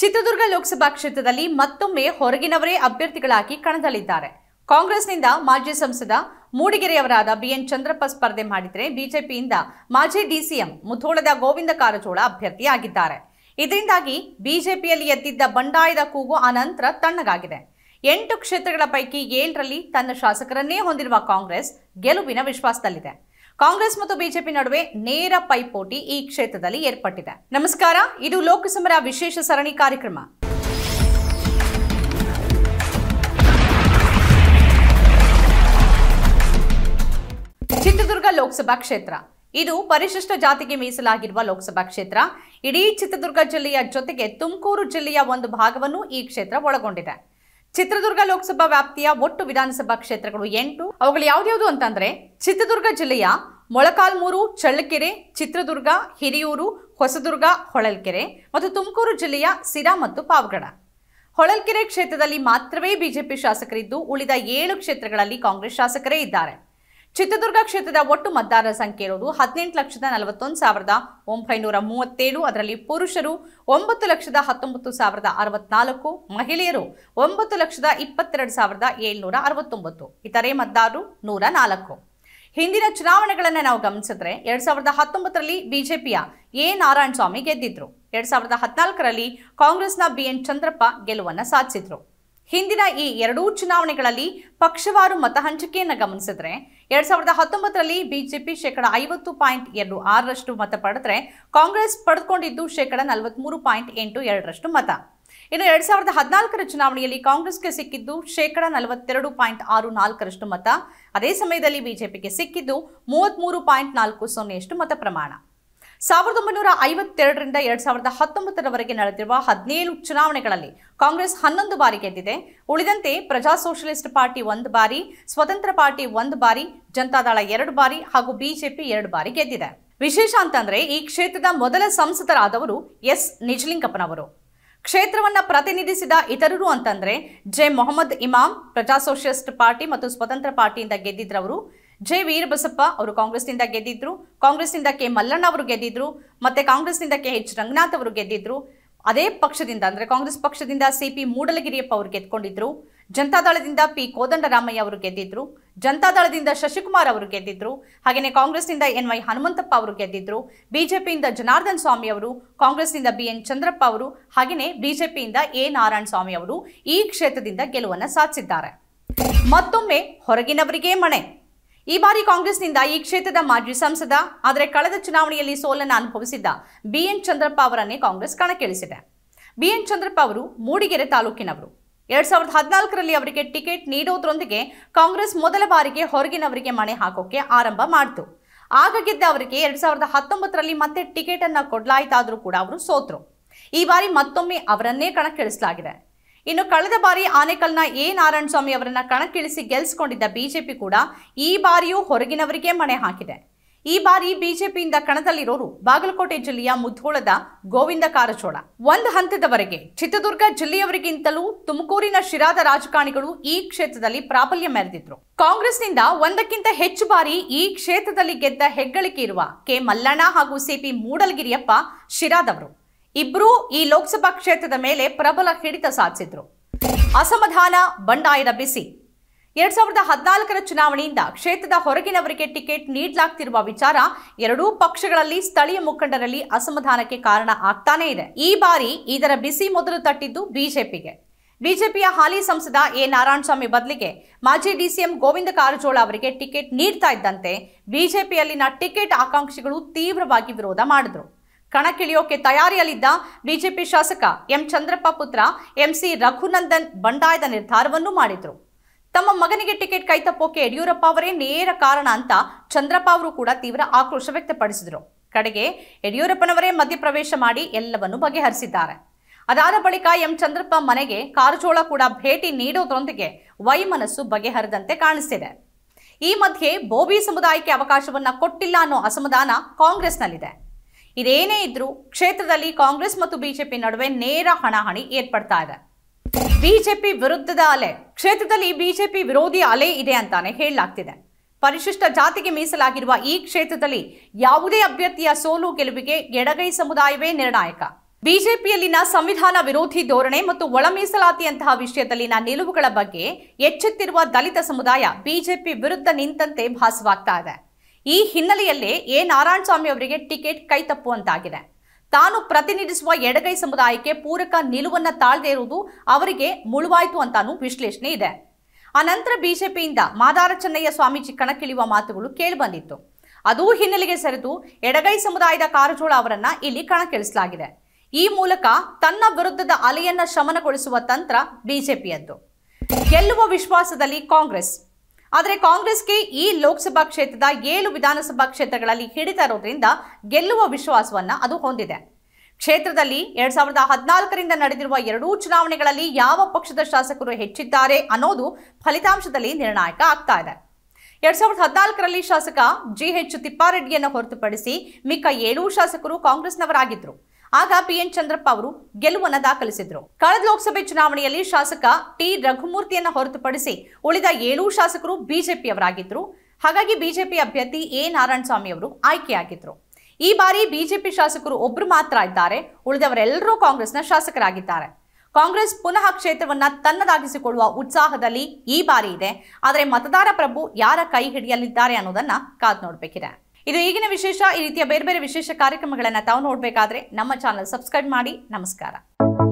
ಚಿತ್ರದುರ್ಗ ಲೋಕಸಭಾ ಕ್ಷೇತ್ರದಲ್ಲಿ ಮತ್ತೊಮ್ಮೆ ಹೊರಗಿನವರೇ ಅಭ್ಯರ್ಥಿಗಳಾಗಿ ಕಣದಲ್ಲಿದ್ದಾರೆ ಕಾಂಗ್ರೆಸ್ನಿಂದ ಮಾಜಿ ಸಂಸದ ಮೂಡಿಗೆರೆಯವರಾದ ಬಿಎನ್ ಚಂದ್ರಪ್ಪ ಸ್ಪರ್ಧೆ ಮಾಡಿದರೆ ಬಿಜೆಪಿಯಿಂದ ಮಾಜಿ ಡಿಸಿಎಂ ಮುಧೋಳದ ಗೋವಿಂದ ಕಾರಜೋಳ ಅಭ್ಯರ್ಥಿಯಾಗಿದ್ದಾರೆ ಇದರಿಂದಾಗಿ ಬಿಜೆಪಿಯಲ್ಲಿ ಎದ್ದಿದ್ದ ಬಂಡಾಯದ ಕೂಗು ಅನಂತರ ತಣ್ಣಗಾಗಿದೆ ಎಂಟು ಕ್ಷೇತ್ರಗಳ ಪೈಕಿ ಏಳರಲ್ಲಿ ತನ್ನ ಶಾಸಕರನ್ನೇ ಹೊಂದಿರುವ ಕಾಂಗ್ರೆಸ್ ಗೆಲುವಿನ ವಿಶ್ವಾಸದಲ್ಲಿದೆ ಕಾಂಗ್ರೆಸ್ ಮತ್ತು ಬಿಜೆಪಿ ನಡುವೆ ನೇರ ಪೈಪೋಟಿ ಈ ಕ್ಷೇತ್ರದಲ್ಲಿ ಏರ್ಪಟ್ಟಿದೆ ನಮಸ್ಕಾರ ಇದು ಲೋಕಸಭರ ವಿಶೇಷ ಸರಣಿ ಕಾರ್ಯಕ್ರಮ ಚಿತ್ರದುರ್ಗ ಲೋಕಸಭಾ ಕ್ಷೇತ್ರ ಇದು ಪರಿಶಿಷ್ಟ ಜಾತಿಗೆ ಮೀಸಲಾಗಿರುವ ಲೋಕಸಭಾ ಕ್ಷೇತ್ರ ಇಡೀ ಚಿತ್ರದುರ್ಗ ಜಿಲ್ಲೆಯ ಜೊತೆಗೆ ತುಮಕೂರು ಜಿಲ್ಲೆಯ ಒಂದು ಭಾಗವನ್ನು ಈ ಕ್ಷೇತ್ರ ಒಳಗೊಂಡಿದೆ ಚಿತ್ರದುರ್ಗ ಲೋಕಸಭಾ ವ್ಯಾಪ್ತಿಯ ಒಟ್ಟು ವಿಧಾನಸಭಾ ಕ್ಷೇತ್ರಗಳು ಎಂಟು ಅವುಗಳು ಯಾವ್ದ್ಯಾವುದು ಅಂತಂದ್ರೆ ಚಿತ್ರದುರ್ಗ ಜಿಲ್ಲೆಯ ಮೊಳಕಾಲ್ಮೂರು ಚಳ್ಳಕೆರೆ ಚಿತ್ರದುರ್ಗ ಹಿರಿಯೂರು ಹೊಸದುರ್ಗ ಹೊಳಲ್ಕೆರೆ ಮತ್ತು ತುಮಕೂರು ಜಿಲ್ಲೆಯ ಸಿರಾ ಮತ್ತು ಪಾವಗಡ ಹೊಳಲ್ಕೆರೆ ಕ್ಷೇತ್ರದಲ್ಲಿ ಮಾತ್ರವೇ ಬಿಜೆಪಿ ಶಾಸಕರಿದ್ದು ಉಳಿದ ಏಳು ಕ್ಷೇತ್ರಗಳಲ್ಲಿ ಕಾಂಗ್ರೆಸ್ ಶಾಸಕರೇ ಇದ್ದಾರೆ ಚಿತ್ರದುರ್ಗ ಕ್ಷೇತ್ರದ ಒಟ್ಟು ಮತದಾರರ ಸಂಖ್ಯೆ ಇರುವುದು ಹದಿನೆಂಟು ಲಕ್ಷದ ನಲವತ್ತೊಂದು ಸಾವಿರದ ಒಂಬೈನೂರ ಮೂವತ್ತೇಳು ಅದರಲ್ಲಿ ಪುರುಷರು ಒಂಬತ್ತು ಲಕ್ಷದ ಹತ್ತೊಂಬತ್ತು ಸಾವಿರದ ಅರವತ್ನಾಲ್ಕು ಮಹಿಳೆಯರು ಒಂಬತ್ತು ಲಕ್ಷದ ಇಪ್ಪತ್ತೆರಡು ಸಾವಿರದ ಏಳ್ನೂರ ಅರವತ್ತೊಂಬತ್ತು ಇತರೆ ಮತದಾರರು ನೂರ ನಾಲ್ಕು ಹಿಂದಿನ ಚುನಾವಣೆಗಳನ್ನು ನಾವು ಗಮನಿಸಿದ್ರೆ ಎರಡ್ ಸಾವಿರದ ಹತ್ತೊಂಬತ್ತರಲ್ಲಿ ಬಿಜೆಪಿಯ ಎ ನಾರಾಯಣ ಸ್ವಾಮಿ ಗೆದ್ದಿದ್ರು ಎರಡ್ ಸಾವಿರದ ಹದಿನಾಲ್ಕರಲ್ಲಿ ಕಾಂಗ್ರೆಸ್ನ ಬಿ ಎನ್ ಚಂದ್ರಪ್ಪ ಗೆಲುವನ್ನ ಸಾಧಿಸಿದ್ರು ಹಿಂದಿನ ಈ ಎರಡೂ ಚುನಾವಣೆಗಳಲ್ಲಿ ಪಕ್ಷವಾರು ಮತ ಹಂಚಿಕೆಯನ್ನು ಗಮನಿಸಿದ್ರೆ ಎರಡ್ ಸಾವಿರದ ಹತ್ತೊಂಬತ್ತರಲ್ಲಿ ಬಿಜೆಪಿ ಶೇಕಡ ಐವತ್ತು ಪಾಯಿಂಟ್ ಎರಡು ಆರರಷ್ಟು ಮತ ಪಡೆದ್ರೆ ಕಾಂಗ್ರೆಸ್ ಪಡೆದುಕೊಂಡಿದ್ದು ಶೇಕಡ ನಲವತ್ಮೂರು ಪಾಯಿಂಟ್ ಎಂಟು ಎರಡರಷ್ಟು ಮತ ಇನ್ನು ಎರಡ್ ಸಾವಿರದ ಹದಿನಾಲ್ಕರ ಚುನಾವಣೆಯಲ್ಲಿ ಕಾಂಗ್ರೆಸ್ಗೆ ಸಿಕ್ಕಿದ್ದು ಶೇಕಡ ನಲವತ್ತೆರಡು ಪಾಯಿಂಟ್ ಆರು ನಾಲ್ಕರಷ್ಟು ಮತ ಅದೇ ಸಮಯದಲ್ಲಿ ಬಿಜೆಪಿಗೆ ಸಿಕ್ಕಿದ್ದು ಮೂವತ್ತ್ಮೂರು ಪಾಯಿಂಟ್ ನಾಲ್ಕು ಸೊನ್ನೆಯಷ್ಟು ಮತ ಪ್ರಮಾಣ ಸಾವಿರದ ಒಂಬೈನೂರ ಐವತ್ತೆರಡರಿಂದ ಎರಡ್ ಸಾವಿರದ ಹತ್ತೊಂಬತ್ತರವರೆಗೆ ನಡೆದಿರುವ ಹದಿನೇಳು ಚುನಾವಣೆಗಳಲ್ಲಿ ಕಾಂಗ್ರೆಸ್ ಹನ್ನೊಂದು ಬಾರಿ ಗೆದ್ದಿದೆ ಉಳಿದಂತೆ ಪ್ರಜಾ ಸೋಷಲಿಸ್ಟ್ ಪಾರ್ಟಿ ಒಂದು ಬಾರಿ ಸ್ವತಂತ್ರ ಪಾರ್ಟಿ ಒಂದು ಬಾರಿ ಜನತಾದಳ ಎರಡು ಬಾರಿ ಹಾಗೂ ಬಿಜೆಪಿ ಎರಡು ಬಾರಿ ಗೆದ್ದಿದೆ ವಿಶೇಷ ಅಂತಂದ್ರೆ ಈ ಕ್ಷೇತ್ರದ ಮೊದಲ ಸಂಸದರಾದವರು ಎಸ್ ನಿಜಲಿಂಗಪ್ಪನವರು ಕ್ಷೇತ್ರವನ್ನ ಪ್ರತಿನಿಧಿಸಿದ ಇತರರು ಅಂತಂದ್ರೆ ಜೆ ಮೊಹಮ್ಮದ್ ಇಮಾಮ್ ಪ್ರಜಾ ಸೋಷಿಯಲಿಸ್ಟ್ ಪಾರ್ಟಿ ಮತ್ತು ಸ್ವತಂತ್ರ ಪಾರ್ಟಿಯಿಂದ ಗೆದ್ದಿದ್ರವರು ಜೆ ವೀರಬಸಪ್ಪ ಅವರು ಕಾಂಗ್ರೆಸ್ನಿಂದ ಗೆದ್ದಿದ್ರು ಕಾಂಗ್ರೆಸ್ನಿಂದ ಕೆ ಮಲ್ಲಣ್ಣ ಅವರು ಗೆದ್ದಿದ್ರು ಮತ್ತೆ ಕಾಂಗ್ರೆಸ್ನಿಂದ ಕೆ ಎಚ್ ರಂಗನಾಥ್ ಅವರು ಗೆದ್ದಿದ್ರು ಅದೇ ಪಕ್ಷದಿಂದ ಅಂದ್ರೆ ಕಾಂಗ್ರೆಸ್ ಪಕ್ಷದಿಂದ ಸಿಪಿ ಮೂಡಲಗಿರಿಯಪ್ಪ ಅವರು ಗೆದ್ಕೊಂಡಿದ್ರು ಜನತಾದಳದಿಂದ ಪಿ ಕೋದಂಡರಾಮಯ್ಯ ಅವರು ಗೆದ್ದಿದ್ರು ಜನತಾದಳದಿಂದ ಶಶಿಕುಮಾರ್ ಅವರು ಗೆದ್ದಿದ್ರು ಹಾಗೆಯೇ ಕಾಂಗ್ರೆಸ್ನಿಂದ ಎನ್ ವೈ ಹನುಮಂತಪ್ಪ ಅವರು ಗೆದ್ದಿದ್ರು ಬಿಜೆಪಿಯಿಂದ ಜನಾರ್ದನ್ ಸ್ವಾಮಿ ಅವರು ಕಾಂಗ್ರೆಸ್ನಿಂದ ಬಿ ಎನ್ ಚಂದ್ರಪ್ಪ ಅವರು ಹಾಗೆಯೇ ಬಿಜೆಪಿಯಿಂದ ಎ ನಾರಾಯಣ ಸ್ವಾಮಿ ಅವರು ಈ ಕ್ಷೇತ್ರದಿಂದ ಗೆಲುವನ್ನು ಸಾಧಿಸಿದ್ದಾರೆ ಮತ್ತೊಮ್ಮೆ ಹೊರಗಿನವರಿಗೆ ಮಣೆ ಈ ಬಾರಿ ಕಾಂಗ್ರೆಸ್ನಿಂದ ಈ ಕ್ಷೇತ್ರದ ಮಾಜಿ ಸಂಸದ ಆದರೆ ಕಳೆದ ಚುನಾವಣೆಯಲ್ಲಿ ಸೋಲನ್ನು ಅನುಭವಿಸಿದ್ದ ಬಿಎನ್ ಚಂದ್ರಪ್ಪ ಅವರನ್ನೇ ಕಾಂಗ್ರೆಸ್ ಕಣಕ್ಕಿಳಿಸಿದೆ ಬಿ ಎನ್ ಚಂದ್ರಪ್ಪ ಅವರು ಮೂಡಿಗೆರೆ ತಾಲೂಕಿನವರು ಎರಡ್ ಸಾವಿರದ ಹದಿನಾಲ್ಕರಲ್ಲಿ ಅವರಿಗೆ ಟಿಕೆಟ್ ನೀಡೋದ್ರೊಂದಿಗೆ ಕಾಂಗ್ರೆಸ್ ಮೊದಲ ಬಾರಿಗೆ ಹೊರಗಿನವರಿಗೆ ಮಣೆ ಹಾಕೋಕೆ ಆರಂಭ ಮಾಡಿತು ಆಗ ಗೆದ್ದ ಅವರಿಗೆ ಎರಡ್ ಸಾವಿರದ ಹತ್ತೊಂಬತ್ತರಲ್ಲಿ ಮತ್ತೆ ಟಿಕೆಟ್ ಅನ್ನ ಕೊಡ್ಲಾಯ್ತಾದ್ರೂ ಕೂಡ ಅವರು ಸೋತರು ಈ ಬಾರಿ ಮತ್ತೊಮ್ಮೆ ಅವರನ್ನೇ ಕಣಕ್ಕಿಳಿಸಲಾಗಿದೆ ಇನ್ನು ಕಳೆದ ಬಾರಿ ಆನೇಕಲ್ನ ಎ ನಾರಾಯಣಸ್ವಾಮಿ ಅವರನ್ನ ಕಣಕ್ಕಿಳಿಸಿ ಗೆಲ್ಸ್ಕೊಂಡಿದ್ದ ಬಿಜೆಪಿ ಕೂಡ ಈ ಬಾರಿಯೂ ಹೊರಗಿನವರಿಗೆ ಮಣೆ ಹಾಕಿದೆ ಈ ಬಾರಿ ಬಿಜೆಪಿಯಿಂದ ಕಣದಲ್ಲಿರೋರು ಬಾಗಲಕೋಟೆ ಜಿಲ್ಲೆಯ ಮುಧೋಳದ ಗೋವಿಂದ ಕಾರಜೋಳ ಒಂದು ಹಂತದವರೆಗೆ ಚಿತ್ರದುರ್ಗ ಜಿಲ್ಲೆಯವರಿಗಿಂತಲೂ ತುಮಕೂರಿನ ಶಿರಾದ ರಾಜಕಾರಣಿಗಳು ಈ ಕ್ಷೇತ್ರದಲ್ಲಿ ಪ್ರಾಬಲ್ಯ ಮೆರೆದಿದ್ರು ಕಾಂಗ್ರೆಸ್ನಿಂದ ಒಂದಕ್ಕಿಂತ ಹೆಚ್ಚು ಬಾರಿ ಈ ಕ್ಷೇತ್ರದಲ್ಲಿ ಗೆದ್ದ ಹೆಗ್ಗಳಿಕೆ ಇರುವ ಕೆ ಮಲ್ಲಣ್ಣ ಹಾಗೂ ಸಿಪಿ ಮೂಡಲಗಿರಿಯಪ್ಪ ಶಿರಾದವರು ಇಬ್ಬರೂ ಈ ಲೋಕಸಭಾ ಕ್ಷೇತ್ರದ ಮೇಲೆ ಪ್ರಬಲ ಹಿಡಿತ ಸಾಧಿಸಿದ್ರು ಅಸಮಾಧಾನ ಬಂಡಾಯದ ಬಿಸಿ ಎರಡ್ ಸಾವಿರದ ಹದಿನಾಲ್ಕರ ಚುನಾವಣೆಯಿಂದ ಕ್ಷೇತ್ರದ ಹೊರಗಿನವರಿಗೆ ಟಿಕೆಟ್ ನೀಡಲಾಗ್ತಿರುವ ವಿಚಾರ ಎರಡೂ ಪಕ್ಷಗಳಲ್ಲಿ ಸ್ಥಳೀಯ ಮುಖಂಡರಲ್ಲಿ ಅಸಮಾಧಾನಕ್ಕೆ ಕಾರಣ ಆಗ್ತಾನೇ ಇದೆ ಈ ಬಾರಿ ಇದರ ಬಿಸಿ ಮೊದಲು ತಟ್ಟಿದ್ದು ಬಿಜೆಪಿಗೆ ಬಿಜೆಪಿಯ ಹಾಲಿ ಸಂಸದ ಎ ನಾರಾಯಣಸ್ವಾಮಿ ಬದಲಿಗೆ ಮಾಜಿ ಡಿಸಿಎಂ ಗೋವಿಂದ ಕಾರಜೋಳ ಅವರಿಗೆ ಟಿಕೆಟ್ ನೀಡ್ತಾ ಇದ್ದಂತೆ ಬಿಜೆಪಿಯಲ್ಲಿನ ಟಿಕೆಟ್ ಆಕಾಂಕ್ಷಿಗಳು ತೀವ್ರವಾಗಿ ವಿರೋಧ ಮಾಡಿದ್ರು ಕಣಕ್ಕಿಳಿಯೋಕೆ ತಯಾರಿಯಲ್ಲಿದ್ದ ಬಿಜೆಪಿ ಶಾಸಕ ಎಂ ಚಂದ್ರಪ್ಪ ಪುತ್ರ ಎಂಸಿ ರಘುನಂದನ್ ಬಂಡಾಯದ ನಿರ್ಧಾರವನ್ನು ಮಾಡಿದರು ತಮ್ಮ ಮಗನಿಗೆ ಟಿಕೆಟ್ ಕೈತಪ್ಪೋಕೆ ಯಡಿಯೂರಪ್ಪ ಅವರೇ ನೇರ ಕಾರಣ ಅಂತ ಚಂದ್ರಪ್ಪ ಅವರು ಕೂಡ ತೀವ್ರ ಆಕ್ರೋಶ ವ್ಯಕ್ತಪಡಿಸಿದರು ಕಡೆಗೆ ಯಡಿಯೂರಪ್ಪನವರೇ ಮಧ್ಯಪ್ರವೇಶ ಮಾಡಿ ಎಲ್ಲವನ್ನೂ ಬಗೆಹರಿಸಿದ್ದಾರೆ ಅದಾದ ಬಳಿಕ ಎಂ ಚಂದ್ರಪ್ಪ ಮನೆಗೆ ಕಾರಜೋಳ ಕೂಡ ಭೇಟಿ ನೀಡೋದ್ರೊಂದಿಗೆ ವೈಮನಸ್ಸು ಬಗೆಹರಿದಂತೆ ಕಾಣಿಸ್ತಿದೆ ಈ ಮಧ್ಯೆ ಬೋಬಿ ಸಮುದಾಯಕ್ಕೆ ಅವಕಾಶವನ್ನ ಕೊಟ್ಟಿಲ್ಲ ಅನ್ನೋ ಅಸಮಾಧಾನ ಕಾಂಗ್ರೆಸ್ನಲ್ಲಿದೆ ಇದೇನೇ ಇದ್ರೂ ಕ್ಷೇತ್ರದಲ್ಲಿ ಕಾಂಗ್ರೆಸ್ ಮತ್ತು ಬಿಜೆಪಿ ನಡುವೆ ನೇರ ಹಣಾಹಣಿ ಏರ್ಪಡ್ತಾ ಇದೆ ಬಿಜೆಪಿ ವಿರುದ್ಧದ ಅಲೆ ಕ್ಷೇತ್ರದಲ್ಲಿ ಬಿಜೆಪಿ ವಿರೋಧಿ ಅಲೆ ಇದೆ ಅಂತಾನೆ ಹೇಳಲಾಗ್ತಿದೆ ಪರಿಶಿಷ್ಟ ಜಾತಿಗೆ ಮೀಸಲಾಗಿರುವ ಈ ಕ್ಷೇತ್ರದಲ್ಲಿ ಯಾವುದೇ ಅಭ್ಯರ್ಥಿಯ ಸೋಲು ಗೆಲುವಿಗೆ ಎಡಗೈ ಸಮುದಾಯವೇ ನಿರ್ಣಾಯಕ ಬಿಜೆಪಿಯಲ್ಲಿನ ಸಂವಿಧಾನ ವಿರೋಧಿ ಧೋರಣೆ ಮತ್ತು ಒಳ ಮೀಸಲಾತಿಯಂತಹ ವಿಷಯದಲ್ಲಿನ ನಿಲುವುಗಳ ಬಗ್ಗೆ ಎಚ್ಚೆತ್ತಿರುವ ದಲಿತ ಸಮುದಾಯ ಬಿಜೆಪಿ ವಿರುದ್ಧ ನಿಂತಂತೆ ಭಾಸವಾಗ್ತಾ ಇದೆ ಈ ಹಿನ್ನೆಲೆಯಲ್ಲೇ ಎ ನಾರಾಯಣಸ್ವಾಮಿ ಅವರಿಗೆ ಟಿಕೆಟ್ ಕೈತಪ್ಪುವಂತಾಗಿದೆ ತಾನು ಪ್ರತಿನಿಧಿಸುವ ಎಡಗೈ ಸಮುದಾಯಕ್ಕೆ ಪೂರಕ ನಿಲುವನ್ನ ತಾಳ್ದೇ ಇರುವುದು ಅವರಿಗೆ ಮುಳುವಾಯಿತು ಅಂತಾನು ವಿಶ್ಲೇಷಣೆ ಇದೆ ಅನಂತರ ಬಿಜೆಪಿಯಿಂದ ಮಾದಾರ ಚೆನ್ನಯ್ಯ ಸ್ವಾಮೀಜಿ ಕಣಕ್ಕಿಳಿಯುವ ಮಾತುಗಳು ಕೇಳಿಬಂದಿತ್ತು ಅದೂ ಹಿನ್ನೆಲೆಗೆ ಸರಿದು ಎಡಗೈ ಸಮುದಾಯದ ಕಾರಜೋಳ ಅವರನ್ನ ಇಲ್ಲಿ ಕಣಕ್ಕಿಳಿಸಲಾಗಿದೆ ಈ ಮೂಲಕ ತನ್ನ ವಿರುದ್ಧದ ಅಲೆಯನ್ನ ಶಮನಗೊಳಿಸುವ ತಂತ್ರ ಬಿಜೆಪಿಯದ್ದು ಗೆಲ್ಲುವ ವಿಶ್ವಾಸದಲ್ಲಿ ಕಾಂಗ್ರೆಸ್ ಆದರೆ ಕಾಂಗ್ರೆಸ್ಗೆ ಈ ಲೋಕಸಭಾ ಕ್ಷೇತ್ರದ ಏಳು ವಿಧಾನಸಭಾ ಕ್ಷೇತ್ರಗಳಲ್ಲಿ ಹಿಡಿತ ಇರೋದ್ರಿಂದ ಗೆಲ್ಲುವ ವಿಶ್ವಾಸವನ್ನ ಅದು ಹೊಂದಿದೆ ಕ್ಷೇತ್ರದಲ್ಲಿ ಎರಡ್ ಸಾವಿರದ ಹದಿನಾಲ್ಕರಿಂದ ನಡೆದಿರುವ ಎರಡೂ ಚುನಾವಣೆಗಳಲ್ಲಿ ಯಾವ ಪಕ್ಷದ ಶಾಸಕರು ಹೆಚ್ಚಿದ್ದಾರೆ ಅನ್ನೋದು ಫಲಿತಾಂಶದಲ್ಲಿ ನಿರ್ಣಾಯಕ ಆಗ್ತಾ ಇದೆ ಎರಡ್ ಸಾವಿರದ ಹದಿನಾಲ್ಕರಲ್ಲಿ ಶಾಸಕ ಜಿ ಎಚ್ ತಿಪ್ಪಾರೆಡ್ಡಿಯನ್ನು ಹೊರತುಪಡಿಸಿ ಮಿಕ್ಕ ಏಳು ಶಾಸಕರು ಕಾಂಗ್ರೆಸ್ನವರಾಗಿದ್ದರು ಆಗ ಎನ್ ಚಂದ್ರಪ್ಪ ಅವರು ಗೆಲುವನ್ನು ದಾಖಲಿಸಿದ್ರು ಕಳೆದ ಲೋಕಸಭೆ ಚುನಾವಣೆಯಲ್ಲಿ ಶಾಸಕ ಟಿ ರಘುಮೂರ್ತಿಯನ್ನು ಹೊರತುಪಡಿಸಿ ಉಳಿದ ಏಳು ಶಾಸಕರು ಬಿಜೆಪಿಯವರಾಗಿದ್ರು ಹಾಗಾಗಿ ಬಿಜೆಪಿ ಅಭ್ಯರ್ಥಿ ಎ ನಾರಾಯಣಸ್ವಾಮಿ ಅವರು ಆಯ್ಕೆಯಾಗಿದ್ರು ಈ ಬಾರಿ ಬಿಜೆಪಿ ಶಾಸಕರು ಒಬ್ರು ಮಾತ್ರ ಇದ್ದಾರೆ ಉಳಿದವರೆಲ್ಲರೂ ಕಾಂಗ್ರೆಸ್ನ ಶಾಸಕರಾಗಿದ್ದಾರೆ ಕಾಂಗ್ರೆಸ್ ಪುನಃ ಕ್ಷೇತ್ರವನ್ನ ತನ್ನದಾಗಿಸಿಕೊಳ್ಳುವ ಉತ್ಸಾಹದಲ್ಲಿ ಈ ಬಾರಿ ಇದೆ ಆದರೆ ಮತದಾರ ಪ್ರಭು ಯಾರ ಕೈ ಹಿಡಿಯಲಿದ್ದಾರೆ ಅನ್ನೋದನ್ನ ಕಾದು ನೋಡಬೇಕಿದೆ ಇದು ಈಗಿನ ವಿಶೇಷ ಈ ರೀತಿಯ ಬೇರೆ ಬೇರೆ ವಿಶೇಷ ಕಾರ್ಯಕ್ರಮಗಳನ್ನು ತಾವು ನೋಡಬೇಕಾದ್ರೆ ನಮ್ಮ ಚಾನಲ್ ಸಬ್ಸ್ಕ್ರೈಬ್ ಮಾಡಿ ನಮಸ್ಕಾರ